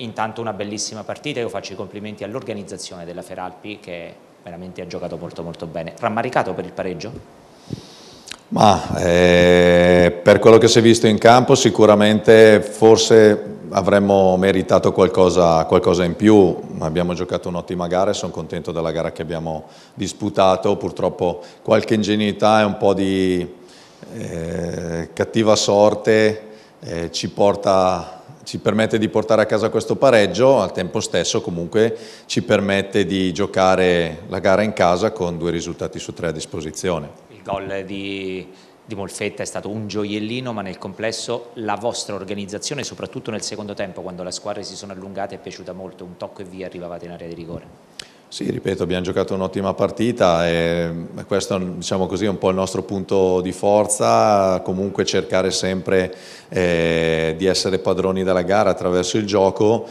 Intanto una bellissima partita, io faccio i complimenti all'organizzazione della Feralpi che veramente ha giocato molto molto bene. Rammaricato per il pareggio? Ma eh, per quello che si è visto in campo sicuramente forse avremmo meritato qualcosa, qualcosa, in più, abbiamo giocato un'ottima gara e sono contento della gara che abbiamo disputato, purtroppo qualche ingenuità e un po' di eh, cattiva sorte eh, ci porta ci permette di portare a casa questo pareggio, al tempo stesso comunque ci permette di giocare la gara in casa con due risultati su tre a disposizione. Il gol di, di Molfetta è stato un gioiellino, ma nel complesso la vostra organizzazione, soprattutto nel secondo tempo, quando le squadre si sono allungate, è piaciuta molto, un tocco e via arrivavate in area di rigore. Sì, ripeto, abbiamo giocato un'ottima partita e eh, questo diciamo così, è un po' il nostro punto di forza, comunque cercare sempre eh, di essere padroni della gara attraverso il gioco,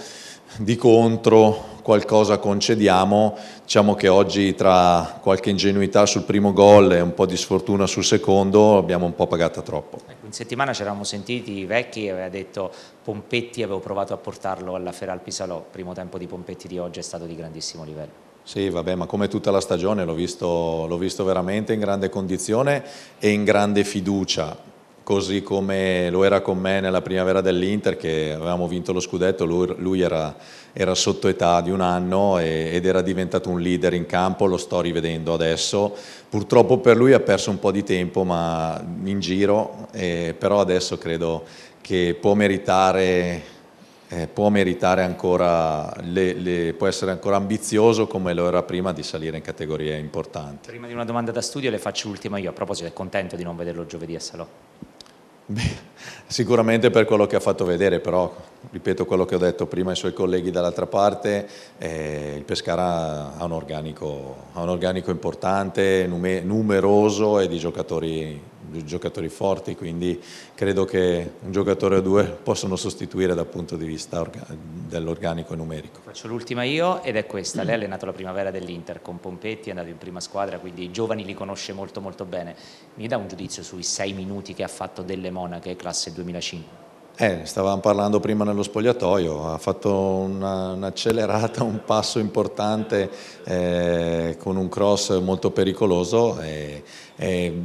di contro qualcosa concediamo, diciamo che oggi tra qualche ingenuità sul primo gol e un po' di sfortuna sul secondo abbiamo un po' pagata troppo. Ecco, in settimana ci eravamo sentiti vecchi e aveva detto Pompetti, avevo provato a portarlo alla Feral Pisalò, primo tempo di Pompetti di oggi è stato di grandissimo livello. Sì, vabbè, ma come tutta la stagione l'ho visto, l'ho visto, veramente in grande condizione e in grande fiducia, così come lo era con me nella primavera dell'Inter che avevamo vinto lo scudetto, lui, lui era, era, sotto età di un anno e, ed era diventato un leader in campo, lo sto rivedendo adesso. Purtroppo per lui ha perso un po' di tempo ma in giro, eh, però adesso credo che può meritare eh, può meritare ancora, le, le, può essere ancora ambizioso come lo era prima di salire in categorie importanti. Prima di una domanda da studio le faccio l'ultima io, a proposito è contento di non vederlo giovedì a Salò? Beh, sicuramente per quello che ha fatto vedere, però ripeto quello che ho detto prima ai suoi colleghi dall'altra parte, eh, il Pescara ha un organico, ha un organico importante, numeroso e di giocatori giocatori forti, quindi credo che un giocatore o due possono sostituire dal punto di vista dell'organico numerico. Faccio l'ultima io ed è questa, lei ha allenato la primavera dell'Inter con Pompetti, è andato in prima squadra, quindi i giovani li conosce molto molto bene. Mi dà un giudizio sui sei minuti che ha fatto delle monache classe 2005? Eh, stavamo parlando prima nello spogliatoio, ha fatto un'accelerata, un, passo importante eh, con un cross molto pericoloso. E, e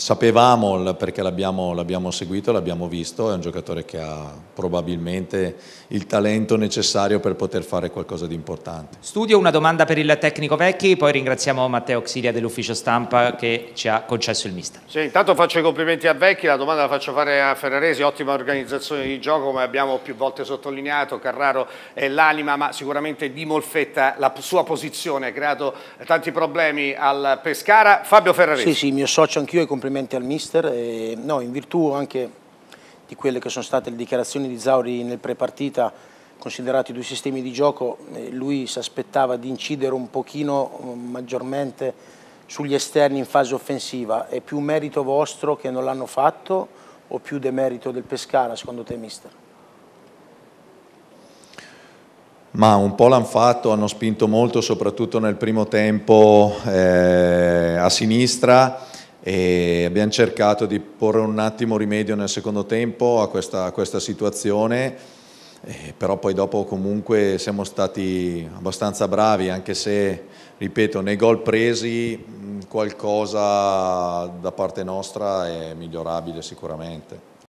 sapevamo perché l'abbiamo, l'abbiamo seguito, l'abbiamo visto, è un giocatore che ha probabilmente il talento necessario per poter fare qualcosa di importante. Studio, una domanda per il tecnico Vecchi, poi ringraziamo Matteo Auxilia dell'ufficio stampa che ci ha concesso il mister. Sì, intanto faccio i complimenti a Vecchi, la domanda la faccio fare a Ferraresi, ottima organizzazione di gioco come abbiamo più volte sottolineato, Carraro è l'anima ma sicuramente di Molfetta la sua posizione ha creato tanti problemi al Pescara. Fabio Ferraresi. Sì, sì, mi associo anch'io ai complimenti complimenti al mister, e, no, in virtù anche di quelle che sono state le dichiarazioni di Zauri nel prepartita, considerati i due sistemi di gioco, eh, lui si aspettava di incidere un pochino mm, maggiormente sugli esterni in fase offensiva, è più merito vostro che non l'hanno fatto o più demerito del Pescara secondo te mister? Ma un po' l'hanno fatto, hanno spinto molto soprattutto nel primo tempo eh, a sinistra, e abbiamo cercato di porre un attimo rimedio nel secondo tempo a questa, a questa situazione, eh, però poi dopo comunque siamo stati abbastanza bravi, anche se, ripeto, nei gol presi qualcosa da parte nostra è migliorabile sicuramente.